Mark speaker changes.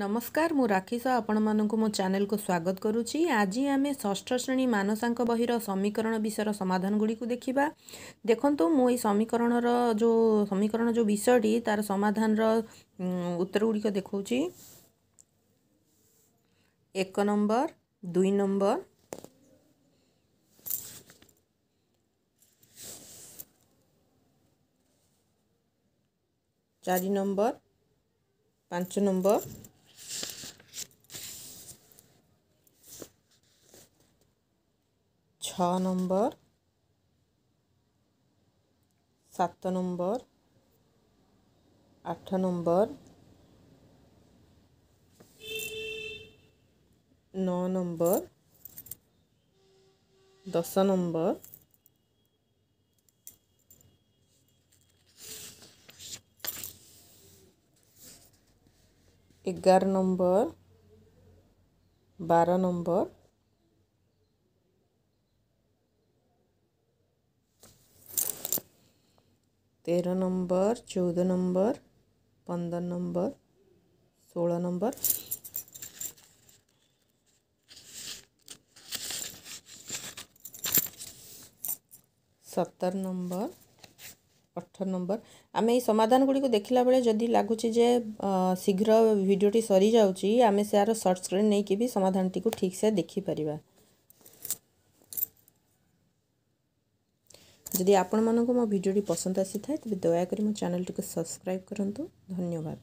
Speaker 1: ନମସ୍କାର ମୁଁ ରାକ୍ଷୀ ସହ ଆପଣମାନଙ୍କୁ ମୋ ଚ୍ୟାନେଲକୁ ସ୍ୱାଗତ କରୁଛି ଆଜି ଆମେ ଷଷ୍ଠ ଶ୍ରେଣୀ ମାନସାଙ୍କ ବହିର ସମୀକରଣ ବିଷୟର ସମାଧାନଗୁଡ଼ିକୁ ଦେଖିବା ଦେଖନ୍ତୁ ମୁଁ ଏଇ ସମୀକରଣର ଯେଉଁ ସମୀକରଣ ଯେଉଁ ବିଷୟଟି ତା'ର ସମାଧାନର ଉତ୍ତରଗୁଡ଼ିକ ଦେଖାଉଛି ଏକ ନମ୍ବର ଦୁଇ ନମ୍ବର
Speaker 2: ଚାରି ନମ୍ବର ପାଞ୍ଚ ନମ୍ବର छ नंबर सात नंबर आठ नंबर नौ नंबर दस नंबर एगार नंबर बारह नंबर तेरह नंबर चौदह नंबर पंद्रह नंबर सोलह नंबर
Speaker 1: सतर नंबर अठर नंबर आम समाधान गुड़ी देखला बेल जदि लगुच शीघ्र भिडटी सरी जामें सर्ट स्क्रीन नहीं कि समाधान टी ठीक से देखिपर ଯଦି ଆପଣମାନଙ୍କୁ ମୋ ଭିଡ଼ିଓଟି ପସନ୍ଦ ଆସିଥାଏ ତେବେ ଦୟାକରି ମୋ ଚ୍ୟାନେଲ୍ଟିକୁ ସବସ୍କ୍ରାଇବ୍ କରନ୍ତୁ ଧନ୍ୟବାଦ